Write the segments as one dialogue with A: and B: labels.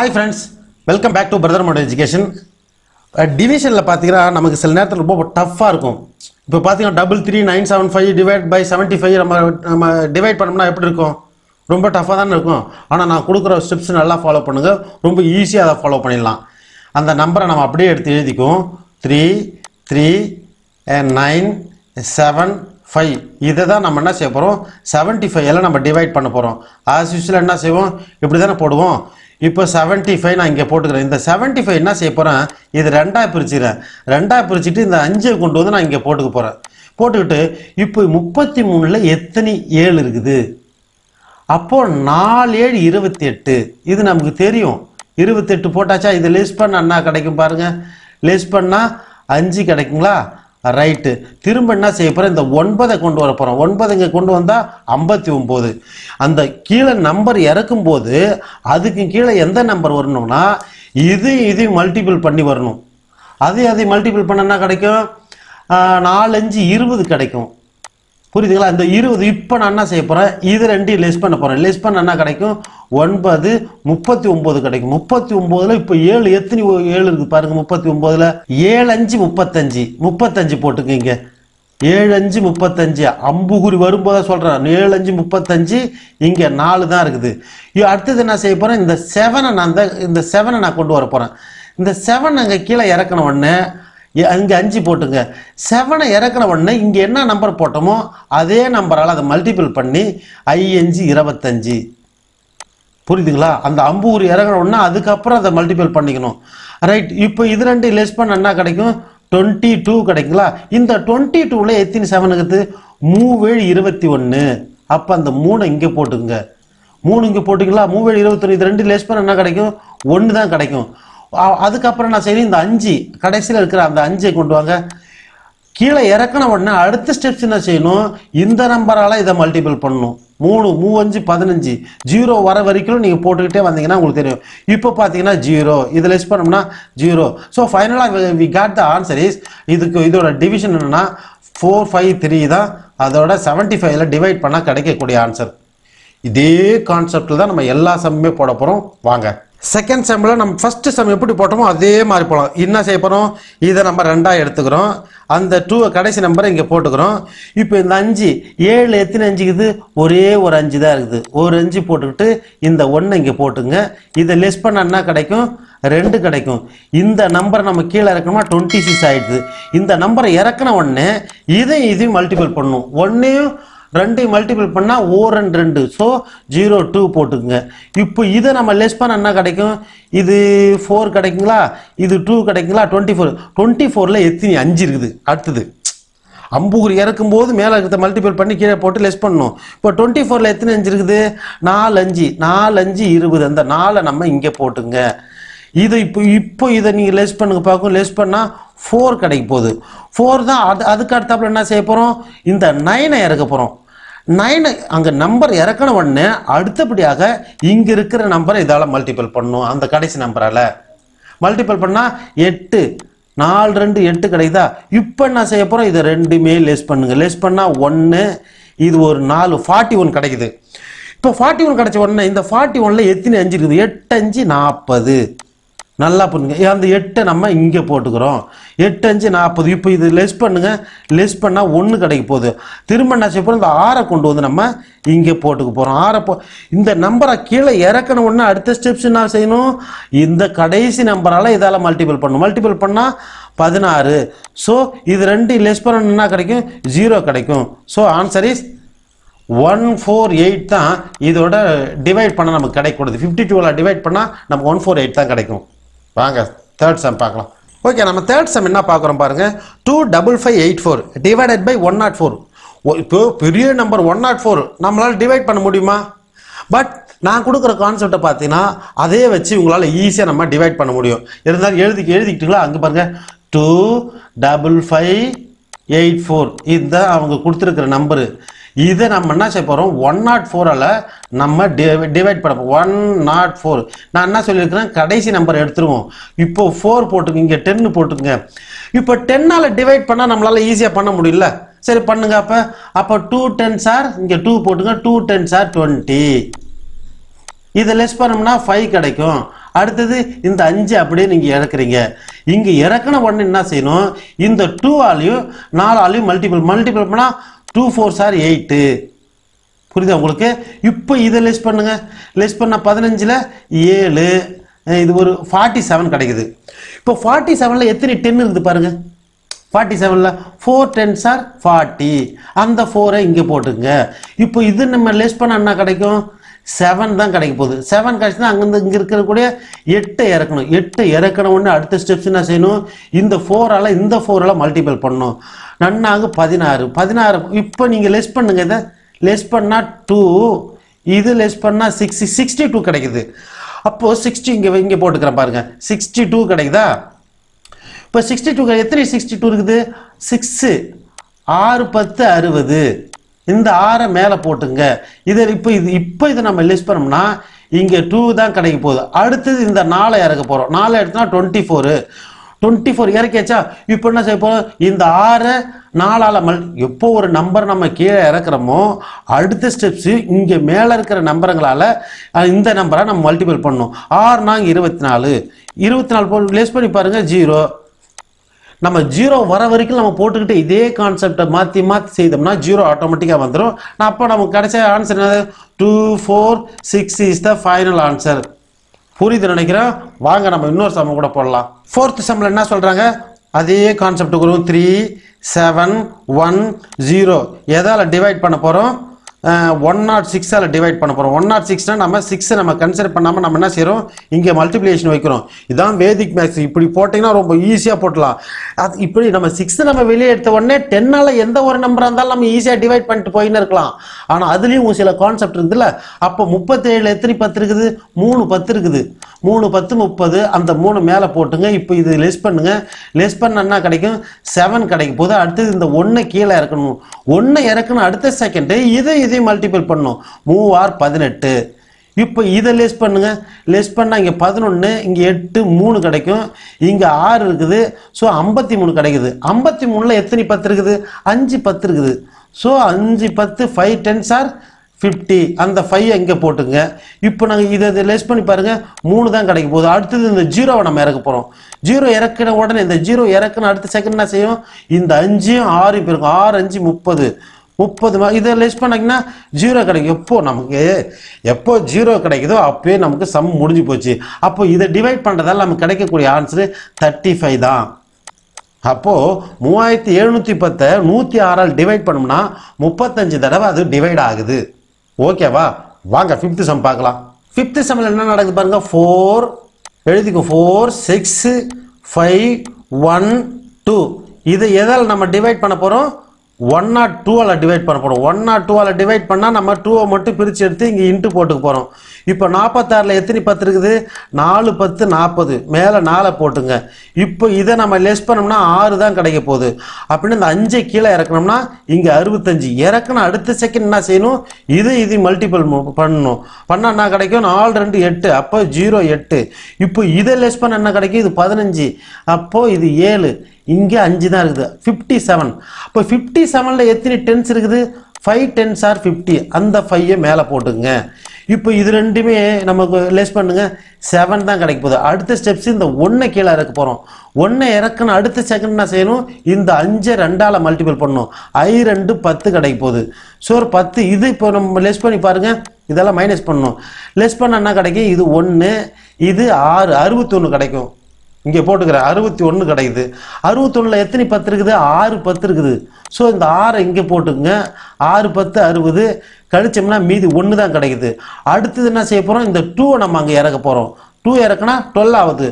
A: hi friends welcome back to brother mode education டிவிஷனில் பார்த்தீங்கன்னா நமக்கு சில நேரத்தில் ரொம்ப டஃப்பாக இருக்கும் இப்போ பார்த்தீங்கன்னா double three nine seven five divide by seventy five நம்ம நம்ம டிவைட் பண்ணோம்னா எப்படி இருக்கும் ரொம்ப டஃப்பாக தானே இருக்கும் ஆனால் நான் கொடுக்குற ஸ்டெப்ஸ் நல்லா ஃபாலோ பண்ணுங்கள் ரொம்ப ஈஸியாக அதை ஃபாலோ பண்ணிடலாம் அந்த நம்பரை நம்ம அப்படியே எடுத்து எழுதிக்குவோம் three three nine seven five இதை தான் நம்ம என்ன செய்ய போகிறோம் செவன்ட்டி ஃபைவ் எல்லாம் நம்ம டிவைட் பண்ண போகிறோம் ஆஸ் யூஸ்வலாக என்ன செய்வோம் இப்படி தானே போடுவோம் இப்போ செவன்ட்டி ஃபைவ் நான் இங்கே போட்டுக்கிறேன் இந்த செவன்ட்டி ஃபைவ் என்ன செய்ய போகிறேன் இது ரெண்டாக பிரிச்சுக்கிறேன் ரெண்டாக பிரிச்சுட்டு இந்த அஞ்சை கொண்டு வந்து நான் இங்கே போட்டுக்க போகிறேன் போட்டுக்கிட்டு இப்போ முப்பத்தி மூணில் எத்தனை ஏழு இருக்குது அப்போது நாலு ஏழு இருபத்தி இது நமக்கு தெரியும் இருபத்தெட்டு போட்டாச்சா இது லிஸ்ட் பண்ண அண்ணா கிடைக்கும் பாருங்கள் லெஸ் பண்ணால் அஞ்சு கிடைக்குங்களா ரைட்டு திரும்ப என்ன செய்ய போகிறோம் இந்த ஒன்பதை கொண்டு வர போகிறோம் ஒன்பது இங்கே கொண்டு வந்தால் ஐம்பத்தி ஒம்பது அந்த கீழே நம்பர் இறக்கும்போது அதுக்கு கீழே எந்த நம்பர் வரணும்னா இது இது மல்டிபிள் பண்ணி வரணும் அதே அதை மல்டிபிள் பண்ணனா கிடைக்கும் நாலஞ்சு இருபது கிடைக்கும் புரியுதுங்களா இந்த இருபது இப்போ நான் என்ன செய்ய போகிறேன் இது ரெண்டையும் லெஸ் பண்ண போகிறேன் லெஸ் பண்ண என்ன கிடைக்கும் ஒன்பது முப்பத்தி ஒம்பது கிடைக்கும் முப்பத்தி ஒம்போதில் இப்போ ஏழு எத்தனை ஏழு இருக்குது பாருங்கள் முப்பத்தி ஒம்போதில் ஏழு அஞ்சு முப்பத்தஞ்சு முப்பத்தஞ்சு போட்டுக்கிங்க ஏழு அஞ்சு முப்பத்தஞ்சு அம்புகுறி வரும்போதே சொல்கிறேன் ஏழு அஞ்சு முப்பத்தஞ்சு இங்கே நாலு தான் இருக்குது அடுத்தது என்ன செய்ய போகிறேன் இந்த செவனை நான் இந்த செவனை நான் கொண்டு வர போகிறேன் இந்த செவன் அங்கே கீழே இறக்கணும் ஒன்று அங்கே அஞ்சு போட்டுங்க செவனை இறக்குற உடனே இங்கே என்ன நம்பர் போட்டோமோ அதே நம்பரால் அதை மல்டிபிள் பண்ணி ஐஎஞ்சி இருபத்தஞ்சி புரியுதுங்களா அந்த அம்பூர் இறங்குற உடனே அதுக்கப்புறம் அதை மல்டிபிள் பண்ணிக்கணும் ரைட் இப்போ இது ரெண்டு லெஸ் பண்ண என்ன கிடைக்கும் டுவெண்ட்டி டூ கிடைக்குங்களா இந்த டுவெண்ட்டி டூவில் எத்தினி செவனுக்கு மூவேழு இருபத்தி ஒன்று அப்போ அந்த மூணை இங்கே போட்டுக்குங்க மூணு இங்கே போட்டிங்களா மூவேழு இருபத்தொன்று இது ரெண்டு லெஸ் பண்ண என்ன கிடைக்கும் ஒன்று தான் கிடைக்கும் அதுக்கப்புறம் நான் சரி இந்த அஞ்சு கடைசியில் இருக்கிற அந்த அஞ்சை கொண்டு வாங்க கீழே இறக்கின உடனே அடுத்த ஸ்டெப்ஸ் என்ன செய்யணும் இந்த நம்பரால் இதை மல்டிபிள் பண்ணணும் மூணு மூவஞ்சு பதினஞ்சு ஜீரோ வர வரைக்கும் நீங்கள் போட்டுக்கிட்டே வந்தீங்கன்னா உங்களுக்கு தெரியும் இப்போ பார்த்தீங்கன்னா ஜீரோ இதில் லெஸ் பண்ணோம்னா ஜீரோ ஸோ ஃபைனலாக we got the answer is இதுக்கு இதோட டிவிஷன் என்னென்னா ஃபோர் ஃபைவ் த்ரீ தான் அதோட செவன்ட்டி ஃபைவ்ல டிவைட் பண்ணால் கிடைக்கக்கூடிய ஆன்சர் இதே கான்செப்டில் தான் நம்ம எல்லா சம்மே போட போகிறோம் வாங்க செகண்ட் செம்மில் நம்ம ஃபஸ்ட்டு செம் எப்படி போட்டோமோ அதே மாதிரி போகலாம் என்ன செய்ய போகிறோம் இதை நம்ம ரெண்டாக எடுத்துக்கிறோம் அந்த டூவை கடைசி நம்பரை இங்கே போட்டுக்கிறோம் இப்போ இந்த அஞ்சு ஏழு எத்தனை அஞ்சுக்குது ஒரே ஒரு அஞ்சு தான் இருக்குது ஒரு அஞ்சு போட்டுக்கிட்டு இந்த ஒன்று இங்கே போட்டுங்க இதை லெஸ் பண்ண என்ன கிடைக்கும் ரெண்டு கிடைக்கும் இந்த நம்பரை நம்ம கீழே இறக்கணுமா டுவெண்ட்டி சிக்ஸ் ஆகிடுது இந்த நம்பரை இறக்கின உடனே இதையும் இதையும் மல்டிபிள் பண்ணணும் ஒன்றையும் ரெண்டு மல்டிபிள் பண்ணால் ஓர் அண்ட் ரெண்டு ஸோ ஜீரோ டூ போட்டுக்குங்க இப்போ இதை நம்ம லெஸ் பண்ண என்ன கிடைக்கும் இது ஃபோர் கிடைக்குங்களா இது டூ கிடைக்குங்களா டுவெண்ட்டி ஃபோர் டுவெண்ட்டி ஃபோரில் எத்தனி அஞ்சு இருக்குது அடுத்தது அம்புகுறி இறக்கும் போது மேலே இருக்கிற மல்டிபிள் பண்ணி கீழே போட்டு லெஸ் பண்ணணும் இப்போ டுவெண்ட்டி ஃபோரில் எத்தனை அஞ்சு இருக்குது நாலு அஞ்சு நாலு அஞ்சு இருபது அந்த நாலை நம்ம இங்கே போட்டுங்க இதை இப்போ இப்போ இதை நீங்கள் லெஸ் பண்ணுங்க பார்க்கும் லெஸ் பண்ணால் ஃபோர் கிடைக்க போகுது ஃபோர் தான் அது அதுக்கு அடுத்தாப்புல என்ன செய்ய போகிறோம் இந்த நைனை இறக்க போகிறோம் நைனை அங்கே நம்பர் இறக்கணும் உடனே அடுத்தபடியாக இங்கே இருக்கிற நம்பரை இதால் மல்டிபிள் பண்ணும் அந்த கடைசி நம்பரால் மல்டிபிள் பண்ணால் எட்டு நாலு ரெண்டு எட்டு கிடைக்குதா இப்போ என்ன செய்ய போகிறோம் இதை ரெண்டுமே லெஸ் பண்ணுங்க லெஸ் பண்ணால் ஒன்று இது ஒரு நாலு ஃபார்ட்டி ஒன் கிடைக்குது இப்போ ஃபார்ட்டி ஒன் கிடச்ச உடனே இந்த ஃபார்ட்டி ஒன்னில் எத்தனை அஞ்சு இருக்குது எட்டு அஞ்சு நாற்பது நல்லா பண்ணுங்கள் அந்த எட்டை நம்ம இங்கே போட்டுக்கிறோம் எட்டு அஞ்சு நாற்பது இப்போ இது லெஸ் பண்ணுங்கள் லெஸ் பண்ணால் ஒன்று கிடைக்க போகுது திரும்ப என்ன செய்ய இந்த ஆறை கொண்டு வந்து நம்ம இங்கே போட்டுக்க போகிறோம் ஆறை போ இந்த நம்பரை கீழே இறக்கணும் ஒன்று அடுத்த ஸ்டெப்ஸ் என்ன செய்யணும் இந்த கடைசி நம்பரால் இதால் மல்டிபிள் பண்ணணும் மல்டிபிள் பண்ணால் பதினாறு ஸோ இது ரெண்டு லெஸ் பண்ணணும்னா கிடைக்கும் ஜீரோ கிடைக்கும் so answer is one four eight தான் இதோட டிவைட் பண்ணால் நமக்கு கிடைக்கூடாது ஃபிஃப்டி டூவில் டிவைட் பண்ணால் நமக்கு ஒன் ஃபோர் எயிட் தான் கிடைக்கும் வாங்க தேர்ட் செம் பார்க்கலாம் ஓகே நம்ம தேர்ட் செம் என்ன பார்க்குறோம் பாருங்கள் two double five eight four divided by one nought four இப்போ பெரிய நம்பர் ஒன் நாட் ஃபோர் நம்மளால் டிவைட் பண்ண முடியுமா பட் நான் கொடுக்குற கான்செப்டை பார்த்தீங்கன்னா அதே வச்சு உங்களால் ஈஸியாக நம்ம டிவைட் பண்ண முடியும் இருந்தாலும் எழுதி எழுதிக்கிட்டீங்களா அங்கே பாருங்கள் two double five eight four இதுதான் அவங்க கொடுத்துருக்குற நம்பரு இதை நம்ம என்ன செய்ய போகிறோம் ஒன் நாட் ஃபோரால் நம்ம டிவைட் பண்ண ஒன் நாட் ஃபோர் நான் என்ன சொல்லியிருக்கிறேன் கடைசி நம்பர் எடுத்துருவோம் இப்போ ஃபோர் இங்கே டென்னு போட்டுக்குங்க இப்போ டென்னால் டிவைட் பண்ணால் நம்மளால் ஈஸியாக பண்ண முடியல சரி பண்ணுங்க அப்போ அப்போ டூ டென் சார் இங்கே டூ போட்டுங்க டூ டென் சார் டுவெண்ட்டி இதை லெஸ் பண்ணோம்னா ஃபைவ் கிடைக்கும் அடுத்தது இந்த அஞ்சு அப்படியே நீங்கள் இறக்குறீங்க இங்கே இறக்குன உடனே என்ன செய்யணும் இந்த டூ ஆலையும் நாலு ஆலையும் மல்டிபிள் மல்டிபிள் பண்ணால் டூ ஃபோர் சார் எயிட்டு புரியுதா உங்களுக்கு இப்போ இதை லெஸ் பண்ணுங்கள் லெஸ் பண்ண பதினஞ்சில் ஏழு இது ஒரு ஃபார்ட்டி செவன் கிடைக்குது இப்போ ஃபார்ட்டி செவனில் எத்தனை டென் இருந்து பாருங்கள் ஃபார்ட்டி செவனில் ஃபோர் டென்ஸ் ஆர் ஃபார்ட்டி அந்த ஃபோரை இங்கே போட்டுங்க இப்போ இது நம்ம லெஸ் பண்ண என்ன கிடைக்கும் செவன் தான் கிடைக்க போகுது செவன் கிடச்சுன்னா அங்கேருந்து இங்கே கூட எட்டு இறக்கணும் எட்டு இறக்கணும்னு அடுத்த ஸ்டெப்ஸ் என்ன செய்யணும் இந்த ஃபோரால் இந்த ஃபோரால் மல்டிபிள் பண்ணணும் நன்னாக பதினாறு பதினாறு இப்போ நீங்கள் லெஸ் பண்ணுங்க இதை லெஸ் பண்ணால் டூ இது லெஸ் பண்ணால் சிக்ஸ்டி சிக்ஸ்டி டூ கிடைக்குது அப்போது சிக்ஸ்டி இங்கே இங்கே போட்டுக்கிறேன் பாருங்கள் சிக்ஸ்டி டூ கிடைக்குதா இப்போ சிக்ஸ்டி டூ எத்தனை சிக்ஸ்டி டூ இருக்குது சிக்ஸு ஆறு பத்து அறுபது இந்த ஆறை மேலே போட்டுங்க இதை இப்போ இது இப்போ இதை நம்ம லிஸ்ட் பண்ணோம்னா இங்கே டூ தான் கிடைக்க போகுது அடுத்தது இந்த நாளை இறக்க போகிறோம் நாளை எடுத்தோம்னா டுவெண்ட்டி ஃபோரு டுவெண்ட்டி ஃபோர் இறக்கியாச்சா இப்போ என்ன செய்ய போகிறோம் இந்த ஆறை நாளால் மல் எப்போ ஒரு நம்பர் நம்ம கீழே இறக்குறோமோ அடுத்த ஸ்டெப்ஸு இங்கே மேலே இருக்கிற நம்பருங்களால் இந்த நம்பரை நம்ம மல்டிபிள் பண்ணணும் ஆறு நாங்கள் இருபத்தி நாலு இருபத்தி நாலு போல் லேஸ் பண்ணி பாருங்கள் ஜீரோ நம்ம ஜீரோ வர வரைக்கும் நம்ம போட்டுக்கிட்டு இதே கான்செப்டை மாற்றி மாற்றி செய்தோம்னா ஜீரோ ஆட்டோமேட்டிக்காக வந்துடும் நான் அப்போ நமக்கு கிடைச்ச ஆன்சர் என்ன two four six is the final answer புரியுது நினைக்கிறேன் வாங்க நம்ம இன்னொரு சம்ம கூட போடலாம் ஃபோர்த் சம்மில் என்ன சொல்கிறாங்க அதே கான்செப்ட் கொடுக்கும் த்ரீ செவன் ஒன் ஜீரோ எதால் டிவைட் பண்ண போகிறோம் ஒன் நாட் சிக்ஸால் டிவைட் பண்ணப் போகிறோம் ஒன் நாட் சிக்ஸ்னால் நம்ம சிக்ஸை நம்ம கன்சிடர் பண்ணாமல் நம்ம என்ன செய்கிறோம் இங்கே மல்டிப்ளிகேஷன் வைக்கிறோம் இதான் வேதிக் மேக்ஸ் இப்படி போட்டிங்கன்னா ரொம்ப ஈஸியாக போட்டலாம் அது இப்படி நம்ம சிக்ஸை நம்ம வெளியே எடுத்த உடனே டென்னால் எந்த ஒரு நம்பராக இருந்தாலும் நம்ம ஈஸியாக டிவைட் பண்ணிட்டு போயின்னு இருக்கலாம் ஆனால் அதுலேயும் சில கான்செப்ட் அப்போ முப்பத்தேழு பத்து இருக்குது மூணு பத்து இருக்குது மூணு பத்து முப்பது அந்த மூணு மேலே போட்டுங்க இப்போ இது லெஸ் லெஸ் கிடைக்கும் செவன் கிடைக்கும் போது அடுத்தது இந்த ஒன்று கீழே இறக்கணும் ஒன்று இறக்கணும் அடுத்த செகண்டு இது இதையும் மல்டிபிள் பண்ணோம் மூவார் பதினெட்டு இப்போ இதை லெஸ் பண்ணுங்கள் லெஸ் பண்ணால் இங்கே பதினொன்று இங்கே எட்டு மூணு கிடைக்கும் இங்கே ஆறு இருக்குது ஸோ ஐம்பத்தி மூணு கிடைக்குது ஐம்பத்தி மூணில் எத்தனை பத்து இருக்குது அஞ்சு பத்து இருக்குது ஸோ அஞ்சு பத்து ஃபைவ் டென்ஸ் ஆர் ஃபிஃப்டி அந்த ஃபைவ் இங்கே போட்டுங்க இப்போ நாங்கள் இதை இதை லெஸ் பண்ணி பாருங்கள் மூணு தான் கிடைக்க போகுது அடுத்தது இந்த ஜீரோவை நம்ம இறக்க போகிறோம் ஜீரோ இறக்கின உடனே இந்த ஜீரோ இறக்குன்னு அடுத்த செகண்ட் என்ன செய்யும் இந்த அஞ்சையும் இப்போ இருக்கும் ஆறு அஞ்சு முப்பது முப்பது இதை லெஸ் பண்ணிங்கன்னா ஜீரோ கிடைக்கும் எப்போ நமக்கு எப்போ ஜீரோ கிடைக்குதோ அப்போயே நமக்கு சம் முடிஞ்சு போச்சு அப்போ இதை டிவைட் பண்ணுறதால நமக்கு கிடைக்கக்கூடிய ஆன்சரு தேர்ட்டி ஃபைவ் தான் அப்போது மூவாயிரத்தி எழுநூற்றி பத்தை நூற்றி ஆறால் டிவைட் பண்ணோம்னா முப்பத்தஞ்சு தடவை அது டிவைட் ஆகுது ஓகேவா வாங்க ஃபிஃப்த்து சம் பார்க்கலாம் ஃபிஃப்த்து சம்மில் என்ன நடக்குது பாருங்கள் ஃபோர் எழுதிக்கும் four six five one two இது எதால் நம்ம டிவைட் பண்ண போகிறோம் ஒன் நாட் டூவால் டிவைட் பண்ண போகிறோம் ஒன் நாட் டூவால் டிவைட் பண்ணால் நம்ம டூவை மட்டும் பிரித்து எடுத்து இங்கே இன்ட்டு போட்டுக்கு போகிறோம் இப்போ நாற்பத்தாறில் எத்தனை பத்து இருக்குது நாலு பத்து நாற்பது மேலே நாலை போட்டுங்க இப்போ இதை நம்ம லெஸ் பண்ணோம்னா ஆறு தான் கிடைக்க போகுது அப்படின்னு இந்த அஞ்சை கீழே இறக்கணும்னா இங்கே அறுபத்தஞ்சு இறக்குனா அடுத்த செகண்ட் என்ன செய்யணும் இது இது மல்டிபிள் பண்ணணும் பண்ணால் என்ன கிடைக்கும் நாலு ரெண்டு எட்டு அப்போ ஜீரோ எட்டு இப்போ இதை லெஸ் பண்ண என்ன கிடைக்கும் இது பதினஞ்சு அப்போது இது ஏழு இங்கே அஞ்சு தான் இருக்குது ஃபிஃப்டி செவன் இப்போ ஃபிஃப்டி செவனில் எத்தனை டென்ஸ் இருக்குது ஃபைவ் டென்ஸ் ஆர் ஃபிஃப்டி அந்த ஃபைவை மேலே போட்டுக்குங்க இப்போ இது ரெண்டுமே நமக்கு லெஸ் பண்ணுங்க செவன் தான் கிடைக்க போகுது அடுத்த ஸ்டெப்ஸ் இந்த ஒன்றை கீழே இறக்க போகிறோம் ஒன்றை இறக்குன அடுத்த செகண்ட் என்ன செய்யணும் இந்த அஞ்சை ரெண்டால் மல்டிபிள் பண்ணணும் ஐ ரெண்டு பத்து கிடைக்க போகுது ஸோ ஒரு பத்து இது இப்போ நம்ம லெஸ் பண்ணி பாருங்கள் இதெல்லாம் மைனஸ் பண்ணணும் லெஸ் பண்ண என்ன கிடைக்கும் இது ஒன்று இது ஆறு அறுபத்தொன்று கிடைக்கும் இங்கே போட்டுக்கிறேன் அறுபத்தி ஒன்று கிடைக்குது அறுபத்தொன்னில் எத்தனை பத்து இருக்குது ஆறு பத்து இருக்குது ஸோ இந்த ஆறை இங்கே போட்டுக்குங்க ஆறு பத்து அறுபது கழிச்சோம்னா மீதி ஒன்று தான் கிடைக்குது அடுத்தது என்ன செய்ய போகிறோம் இந்த டூவை நம்ம அங்கே இறக்க போகிறோம் டூ இறக்குனா டுவெல் ஆகுது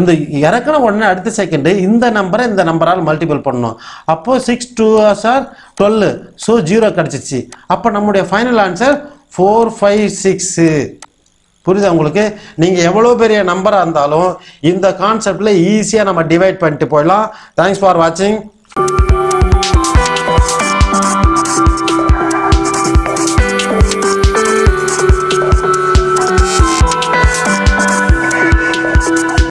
A: இந்த இறக்குன உடனே அடுத்த செகண்டு இந்த நம்பரை இந்த நம்பரால் மல்டிபிள் பண்ணணும் அப்போது சிக்ஸ் டூ சார் டுவெல் ஸோ ஜீரோ கிடச்சிச்சு அப்போ நம்முடைய final answer four five six புரியுதா உங்களுக்கு நீங்கள் எவ்வளோ பெரிய நம்பராக இருந்தாலும் இந்த கான்செப்டில் ஈஸியாக நம்ம டிவைட் பண்ணிட்டு போயிடலாம் தேங்க்ஸ் ஃபார் வாட்சிங்